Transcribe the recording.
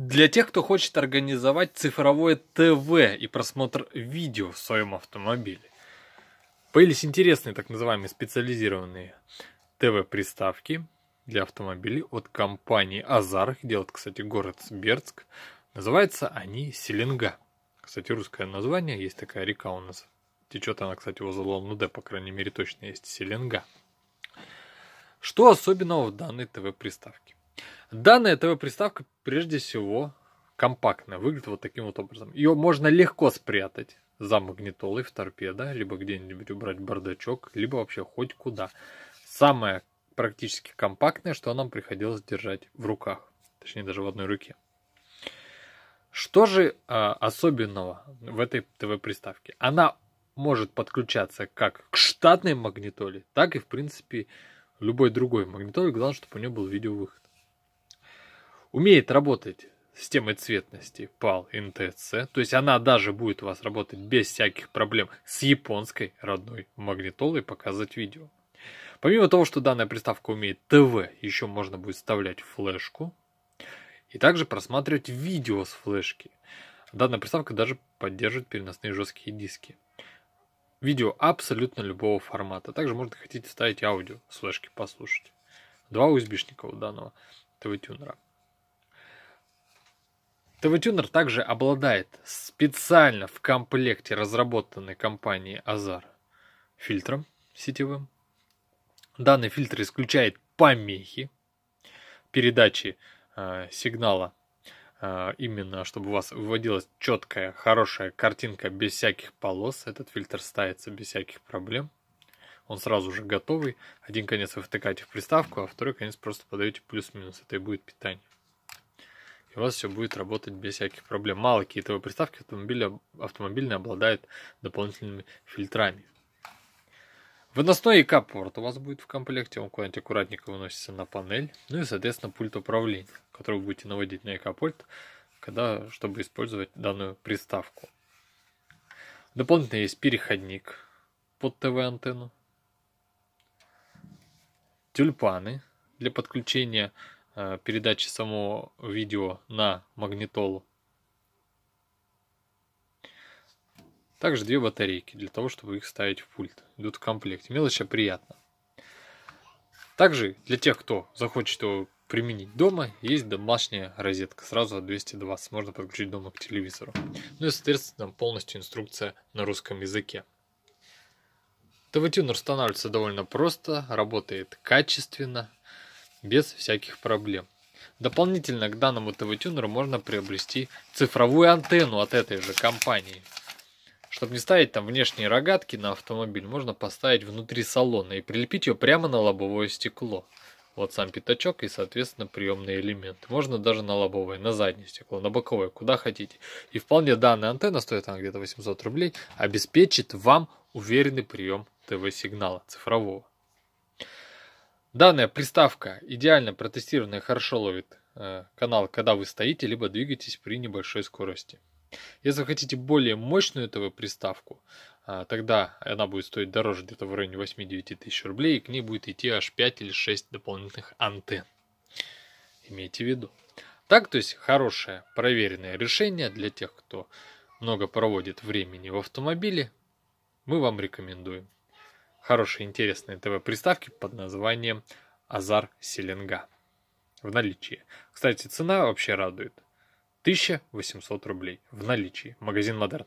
Для тех, кто хочет организовать цифровое ТВ и просмотр видео в своем автомобиле. Появились интересные так называемые специализированные ТВ-приставки для автомобилей от компании Азар. Их делает, кстати, город Сберск. Называются они Селенга. Кстати, русское название. Есть такая река у нас. Течет она, кстати, возле Улан-Удэ, по крайней мере, точно есть Селенга. Что особенного в данной ТВ-приставке? Данная ТВ-приставка прежде всего компактная, выглядит вот таким вот образом. Ее можно легко спрятать за магнитолой в торпедо, либо где-нибудь убрать бардачок, либо вообще хоть куда. Самое практически компактное, что нам приходилось держать в руках, точнее даже в одной руке. Что же э, особенного в этой ТВ-приставке? Она может подключаться как к штатной магнитоле, так и, в принципе, любой другой магнитоле. Главное, чтобы у нее был видеовыход умеет работать с темой цветности PAL NTSC, то есть она даже будет у вас работать без всяких проблем с японской родной магнитолой показывать видео. Помимо того, что данная приставка умеет ТВ, еще можно будет вставлять флешку и также просматривать видео с флешки. Данная приставка даже поддерживает переносные жесткие диски. Видео абсолютно любого формата. Также можно хотите вставить аудио с флешки послушать. Два USB-шника у данного ТВ-тюнера. ТВ-тюнер также обладает специально в комплекте разработанной компанией Azar фильтром сетевым. Данный фильтр исключает помехи передачи э, сигнала, э, именно чтобы у вас выводилась четкая, хорошая картинка без всяких полос. Этот фильтр ставится без всяких проблем. Он сразу же готовый. Один конец вы втыкаете в приставку, а второй конец просто подаете плюс-минус. Это и будет питание у вас все будет работать без всяких проблем. Мало китовые приставки автомобиля, автомобильные обладают дополнительными фильтрами. Выносной ИК-порт у вас будет в комплекте, он куда-нибудь аккуратненько выносится на панель. Ну и, соответственно, пульт управления, который вы будете наводить на ик когда, чтобы использовать данную приставку. Дополнительно есть переходник под ТВ-антенну, тюльпаны для подключения Э, передачи самого видео на магнитолу. Также две батарейки для того, чтобы их ставить в пульт. Идут в комплекте. Мелочь, а приятно. Также для тех, кто захочет его применить дома, есть домашняя розетка. Сразу от 220 можно подключить дома к телевизору. Ну и, соответственно, полностью инструкция на русском языке. ТВ-тюнер устанавливается довольно просто, работает качественно, без всяких проблем. Дополнительно к данному ТВ-тюнеру можно приобрести цифровую антенну от этой же компании. Чтобы не ставить там внешние рогатки на автомобиль, можно поставить внутри салона и прилепить ее прямо на лобовое стекло. Вот сам пятачок и, соответственно, приемные элементы. Можно даже на лобовое, на заднее стекло, на боковое, куда хотите. И вполне данная антенна, стоит она где-то 800 рублей, обеспечит вам уверенный прием ТВ-сигнала цифрового. Данная приставка идеально протестированная хорошо ловит э, канал, когда вы стоите, либо двигаетесь при небольшой скорости. Если вы хотите более мощную этого приставку э, тогда она будет стоить дороже где-то в районе 8-9 тысяч рублей, и к ней будет идти аж 5 или 6 дополнительных антенн. Имейте в виду. Так, то есть хорошее проверенное решение для тех, кто много проводит времени в автомобиле, мы вам рекомендуем хорошие интересные ТВ-приставки под названием Азар Селенга в наличии. Кстати, цена вообще радует. 1800 рублей в наличии. Магазин Модерн.